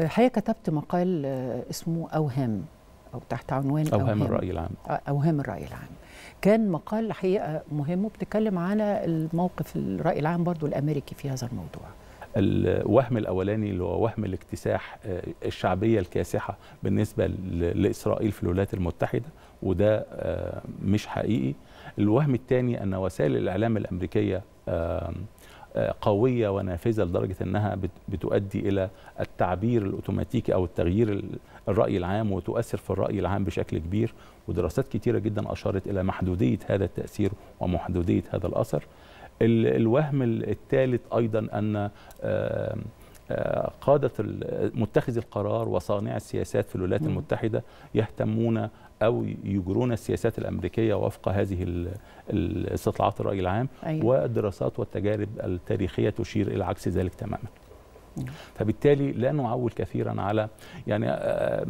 آه، حقيقة كتبت مقال آه، اسمه أوهام أو تحت عنوان أوهام, أوهام الرأي العام آه، أوهام الرأي العام كان مقال حقيقة مهم وبتكلم على الموقف الرأي العام برضو الأمريكي في هذا الموضوع الوهم الاولاني اللي هو وهم الاكتساح الشعبيه الكاسحه بالنسبه لاسرائيل في الولايات المتحده وده مش حقيقي الوهم الثاني ان وسائل الاعلام الامريكيه قوية ونافذة لدرجة أنها بتؤدي إلى التعبير الأوتوماتيكي أو التغيير الرأي العام وتؤثر في الرأي العام بشكل كبير ودراسات كتيرة جدا أشارت إلى محدودية هذا التأثير ومحدودية هذا الأثر الوهم الثالث أيضا أن قادة متخذي القرار وصانع السياسات في الولايات المتحدة يهتمون أو يجرون السياسات الأمريكية وفق هذه استطلاعات الرأي العام أيوة. والدراسات والتجارب التاريخية تشير إلى عكس ذلك تماما فبالتالي لا نعول كثيرا على يعني آه،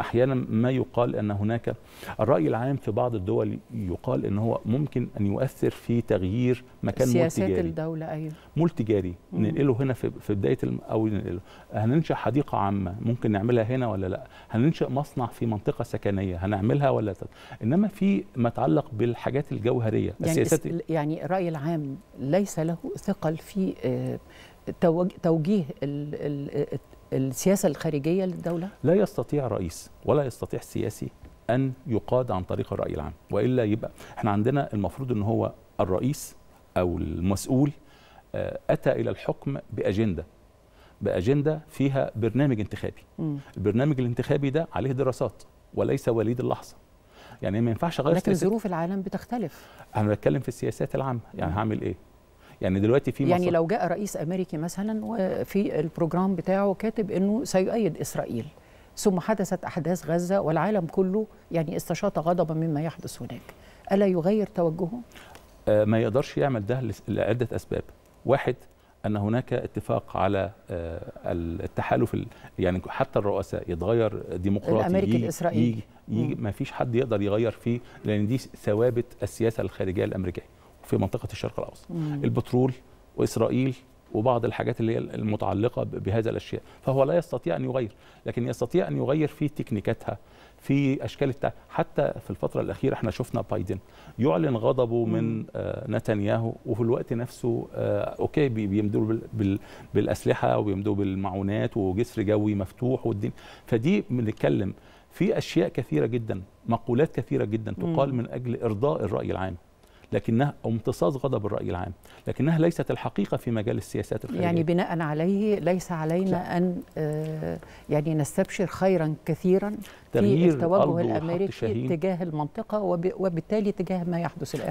احيانا ما يقال ان هناك الراي العام في بعض الدول يقال ان هو ممكن ان يؤثر في تغيير مكان سياسات مول تجاري الدوله ايوه مول تجاري ننقله هنا في, في بدايه الم... او ننقله هننشا حديقه عامه ممكن نعملها هنا ولا لا هننشا مصنع في منطقه سكنيه هنعملها ولا لا انما في ما يتعلق بالحاجات الجوهريه يعني السياسات يعني الراي العام ليس له ثقل في آه، توجيه السياسه الخارجيه للدوله؟ لا يستطيع رئيس ولا يستطيع سياسي ان يقاد عن طريق الراي العام والا يبقى احنا عندنا المفروض ان هو الرئيس او المسؤول آه، اتى الى الحكم باجنده باجنده فيها برنامج انتخابي م. البرنامج الانتخابي ده عليه دراسات وليس وليد اللحظه يعني ما ينفعش اغير لكن ظروف العالم بتختلف انا بتكلم في السياسات العامه يعني هعمل ايه يعني دلوقتي في يعني لو جاء رئيس امريكي مثلا وفي البروجرام بتاعه كاتب انه سيؤيد اسرائيل ثم حدثت احداث غزه والعالم كله يعني استشاط غضبا مما يحدث هناك الا يغير توجهه آه، ما يقدرش يعمل ده لعده اسباب واحد ان هناك اتفاق على آه، التحالف يعني حتى الرؤساء يتغير ديمقراطي الامريكي الاسرائيلي ما فيش حد يقدر يغير فيه لان دي ثوابت السياسه الخارجيه الامريكيه في منطقه الشرق الاوسط البترول واسرائيل وبعض الحاجات اللي هي المتعلقه بهذا الاشياء فهو لا يستطيع ان يغير لكن يستطيع ان يغير في تكنيكاتها في اشكال التع... حتى في الفتره الاخيره احنا شفنا بايدن يعلن غضبه من آه نتنياهو وفي الوقت نفسه آه اوكي بيمدوا بال... بال... بالاسلحه وبيمدوا بالمعونات وجسر جوي مفتوح والدين فدي بنتكلم في اشياء كثيره جدا مقولات كثيره جدا تقال من اجل ارضاء الراي العام لكنها امتصاص غضب الرأي العام لكنها ليست الحقيقة في مجال السياسات الخارجية يعني بناء عليه ليس علينا لا. أن آه، يعني نستبشر خيرا كثيرا في التوجه الأمريكي تجاه المنطقة وبالتالي تجاه ما يحدث الآن